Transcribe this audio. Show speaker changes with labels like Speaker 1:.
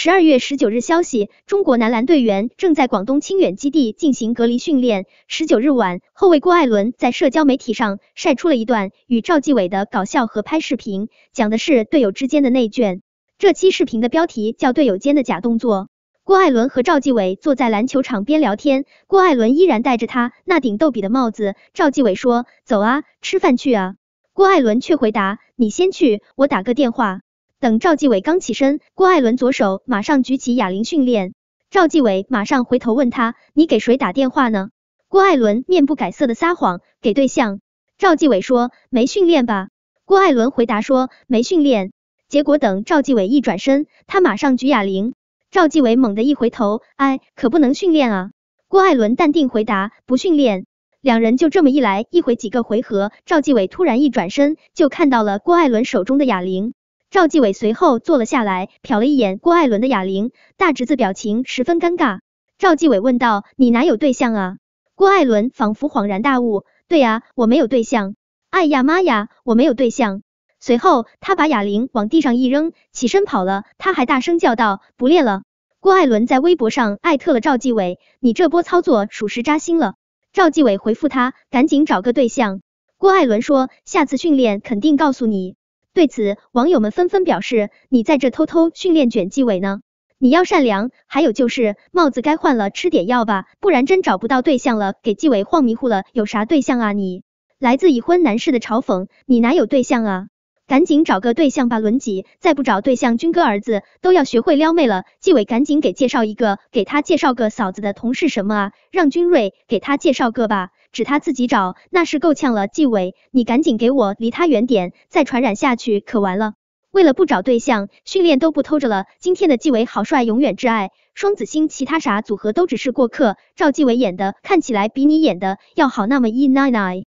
Speaker 1: 十二月十九日，消息，中国男篮队员正在广东清远基地进行隔离训练。十九日晚，后卫郭艾伦在社交媒体上晒出了一段与赵继伟的搞笑合拍视频，讲的是队友之间的内卷。这期视频的标题叫《队友间的假动作》。郭艾伦和赵继伟坐在篮球场边聊天，郭艾伦依然戴着他那顶逗比的帽子。赵继伟说：“走啊，吃饭去啊。”郭艾伦却回答：“你先去，我打个电话。”等赵继伟刚起身，郭艾伦左手马上举起哑铃训练。赵继伟马上回头问他：“你给谁打电话呢？”郭艾伦面不改色的撒谎：“给对象。”赵继伟说：“没训练吧？”郭艾伦回答说：“没训练。”结果等赵继伟一转身，他马上举哑铃。赵继伟猛的一回头：“哎，可不能训练啊！”郭艾伦淡定回答：“不训练。”两人就这么一来一回几个回合，赵继伟突然一转身，就看到了郭艾伦手中的哑铃。赵继伟随后坐了下来，瞟了一眼郭艾伦的哑铃，大侄子表情十分尴尬。赵继伟问道：“你哪有对象啊？”郭艾伦仿佛恍然大悟：“对啊，我没有对象。”哎呀妈呀，我没有对象！随后他把哑铃往地上一扔，起身跑了。他还大声叫道：“不练了！”郭艾伦在微博上艾特了赵继伟：“你这波操作属实扎心了。”赵继伟回复他：“赶紧找个对象。”郭艾伦说：“下次训练肯定告诉你。”对此，网友们纷纷表示：“你在这偷偷训练卷纪委呢？你要善良，还有就是帽子该换了，吃点药吧，不然真找不到对象了。给纪委晃迷糊了，有啥对象啊你？”来自已婚男士的嘲讽：“你哪有对象啊？赶紧找个对象吧，轮几？再不找对象，军哥儿子都要学会撩妹了。纪委赶紧给介绍一个，给他介绍个嫂子的同事什么啊？让军瑞给他介绍个吧。”指他自己找，那是够呛了。纪委，你赶紧给我离他远点，再传染下去可完了。为了不找对象，训练都不偷着了。今天的纪委好帅，永远挚爱双子星，其他啥组合都只是过客。赵纪伟演的看起来比你演的要好，那么一 n i